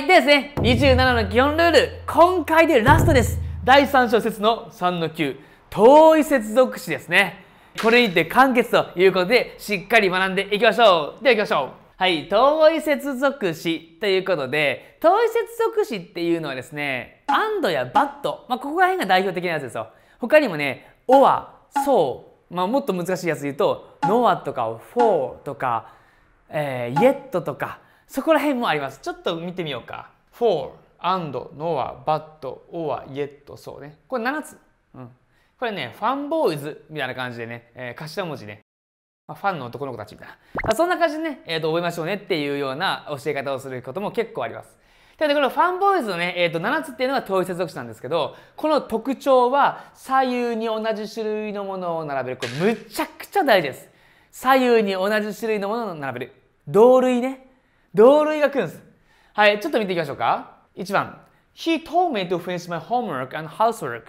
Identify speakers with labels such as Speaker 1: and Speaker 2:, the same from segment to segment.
Speaker 1: はいでですね27の基本ルール今回でラストです第3小節の3の9遠い接続詞ですねこれにて完結ということでしっかり学んでいきましょうでは行きましょうはい遠い接続詞ということで遠い接続詞っていうのはですね and や but、まあ、ここら辺が代表的なやつですよ他にもね or so まあ、もっと難しいやつで言うと n o とか FOR とか、えー、YET とかそこら辺もありますちょっと見てみようか for and nor but or yet そうねこれ7つ、うん、これねファンボーイズみたいな感じでね、えー、頭文字ねまファンの男の子たちみたいな。そんな感じでね、えーと、覚えましょうねっていうような教え方をすることも結構あります。ただ、このファンボーイズのね、えーと、と7つっていうのが統一接続詞なんですけど、この特徴は左右に同じ種類のものを並べる。これむちゃくちゃ大事です。左右に同じ種類のものを並べる。同類ね。同類が来るんです。はい、ちょっと見ていきましょうか。1番。He told me to finish my homework and housework.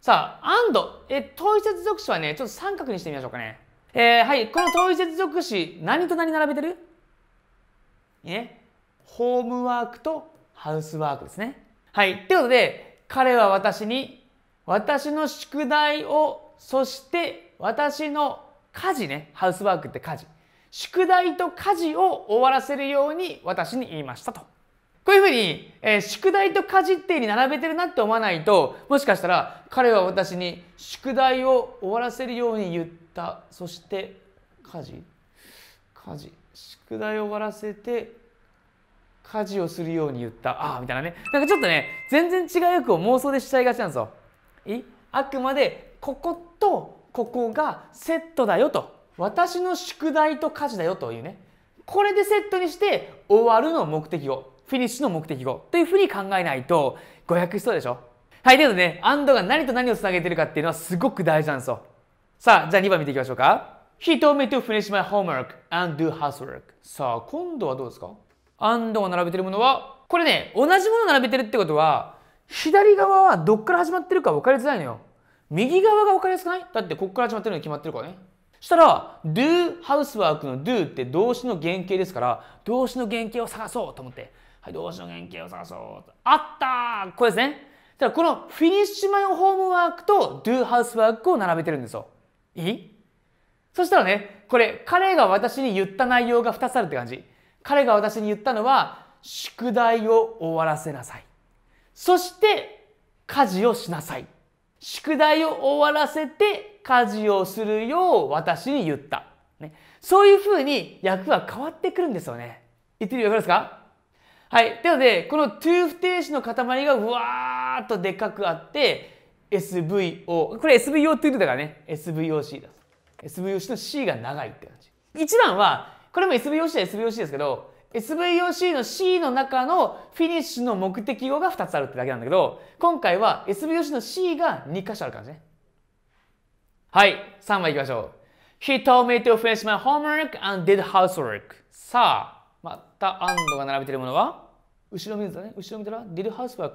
Speaker 1: さあ、and え、統一接続詞はね、ちょっと三角にしてみましょうかね。えー、はい、この統一接続詞、何と何並べてるね。ホームワークとハウスワークですね。はい。ということで、彼は私に、私の宿題を、そして私の家事ね。ハウスワークって家事。宿題と家事を終わらせるように私に言いましたと。こういうふうに、えー、宿題と家事ってに並べてるなって思わないと、もしかしたら彼は私に宿題を終わらせるように言った。そして家事家事宿題を終わらせて家事をするように言った。ああ、みたいなね。なんかちょっとね、全然違う役を妄想でしちゃいがちなんですよ。あくまでこことここがセットだよと私の宿題と家事だよというねこれでセットにして終わるの目的語。フィニッシュの目的語。というふうに考えないと誤訳しそうでしょはいということでねアンドが何と何をつなげてるかっていうのはすごく大事なんですよさあじゃあ2番見ていきましょうか He told me to finish my homework and do housework さあ今度はどうですかアンドが並べてるものはこれね同じもの並べてるってことは左側はどっから始まってるか分かりづらいのよ右側が分かりやすくないだってこっから始まってるのに決まってるからねしたら do ハウスワークの do って動詞の原型ですから動詞の原型を探そうと思って、はい、動詞の原型を探そうあったこれですねだからこのフィニッシュマイホームワークと do ハウスワークを並べてるんですよいいそしたらねこれ彼が私に言った内容が2つあるって感じ彼が私に言ったのは宿題を終わらせなさいそして家事をしなさい宿題を終わらせて家事をするよう私に言った。ね、そういうふうに役は変わってくるんですよね。言ってる意わかりますかはい。なので、この to 不定詞の塊がうわーっとでかくあって、SVO。これ SVO って言うだからね。SVOC だ。SVOC の C が長いって感じ。一番は、これも SVOC は SVOC ですけど、SVOC の C の中のフィニッシュの目的語が2つあるってだけなんだけど、今回は SVOC の C が2箇所ある感じね。はい、3番いきましょう。He told me to finish my homework and did housework. さあ、また and が並べているものは後ろ見るとね、後ろ見たら did housework。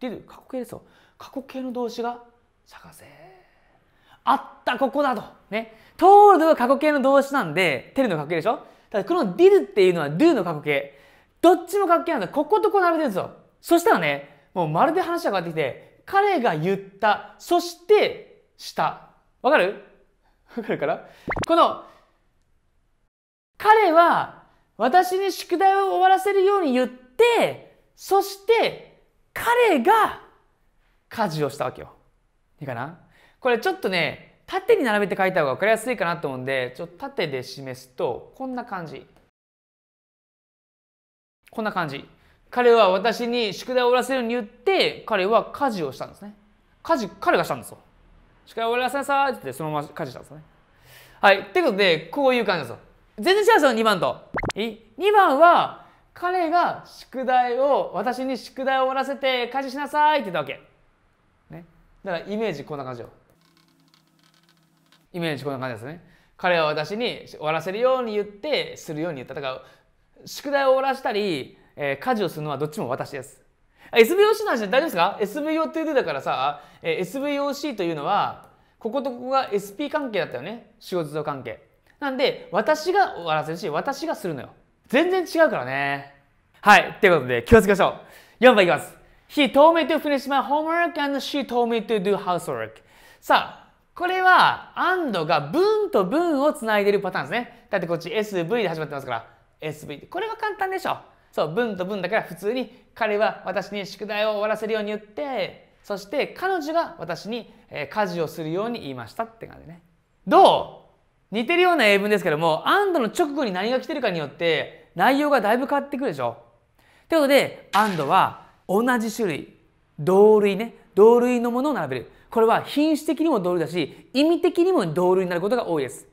Speaker 1: did 過去形ですよ。過去形の動詞が探せ。あった、ここだと。ね。トールドが過去形の動詞なんで、テルの過去形でしょただこの did っていうのは do の過去形。どっちも過去形なんだ。こことこ並べてるんですよ。そしたらね、もうまるで話が変わってきて、彼が言った、そしてした。わかる わかるからこの、彼は私に宿題を終わらせるように言って、そして彼が家事をしたわけよ。いいかなこれちょっとね、縦に並べて書いた方が分かりやすいかなと思うんでちょっと縦で示すとこんな感じこんな感じ彼は私に宿題を終わらせるように言って彼は家事をしたんですね家事彼がしたんですよ宿題を終わらせなさいってそのまま家事したんですねはいってことでこういう感じですよ全然違うんですよ2番と2番は彼が宿題を私に宿題を終わらせて家事しなさいって言ったわけ、ね、だからイメージこんな感じよイメージこんな感じですね彼は私に終わらせるように言ってするように言っただから宿題を終わらしたり、えー、家事をするのはどっちも私です SVOC の話大丈夫ですか ?SVO って言ってたからさ、えー、SVOC というのはこことここが SP 関係だったよね仕事と関係なんで私が終わらせるし私がするのよ全然違うからねはいってことで気をつけましょう4番いきます He told me to finish my homework and she told me to do housework さあこれは and が文と文をつないでるパターンですね。だってこっち SV で始まってますから SV。これは簡単でしょ。そう、文と文だから普通に彼は私に宿題を終わらせるように言ってそして彼女が私に家事をするように言いましたって感じね。どう似てるような英文ですけども and の直後に何が来てるかによって内容がだいぶ変わってくるでしょ。ということで and は同じ種類同類ね同類のものを並べる。これは品種的にも同類だし、意味的にも同類になることが多いです。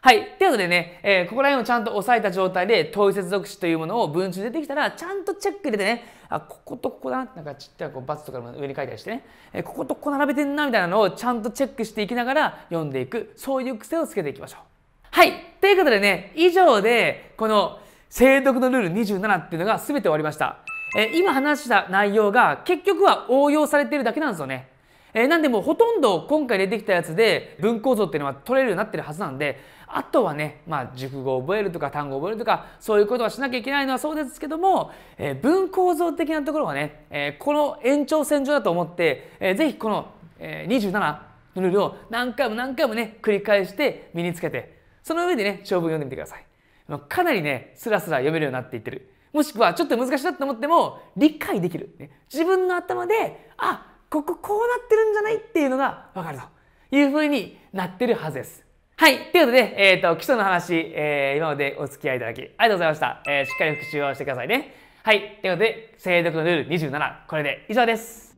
Speaker 1: はい。ということでね、えー、ここら辺をちゃんと押さえた状態で、統一接続詞というものを文中出てきたら、ちゃんとチェック入れてね、あ、こことここだな、なんかちっちゃいこうバツとかの上に書いたりしてね、えー、こことここ並べてんな、みたいなのをちゃんとチェックしていきながら読んでいく、そういう癖をつけていきましょう。はい。ということでね、以上で、この、精読のルール27っていうのが全て終わりました。えー、今話した内容が結局は応用されているだけなんですよね。えー、なんでもうほとんど今回出てきたやつで文構造っていうのは取れるようになってるはずなんであとはね、まあ、熟語を覚えるとか単語を覚えるとかそういうことはしなきゃいけないのはそうですけども、えー、文構造的なところはね、えー、この延長線上だと思って、えー、ぜひこの、えー、27のルールを何回も何回もね繰り返して身につけてその上でね長文読んでみてください。かなりねスラスラ読めるようになっていってる。もしくはちょっと難しいなと思っても理解できる、ね、自分の頭であこここうなってるんじゃないっていうのがわかるというふうになってるはずです。はい。ということで、えっ、ー、と、基礎の話、えー、今までお付き合いいただき、ありがとうございました。えー、しっかり復習をしてくださいね。はい。ということで、精読のルール27、これで以上です。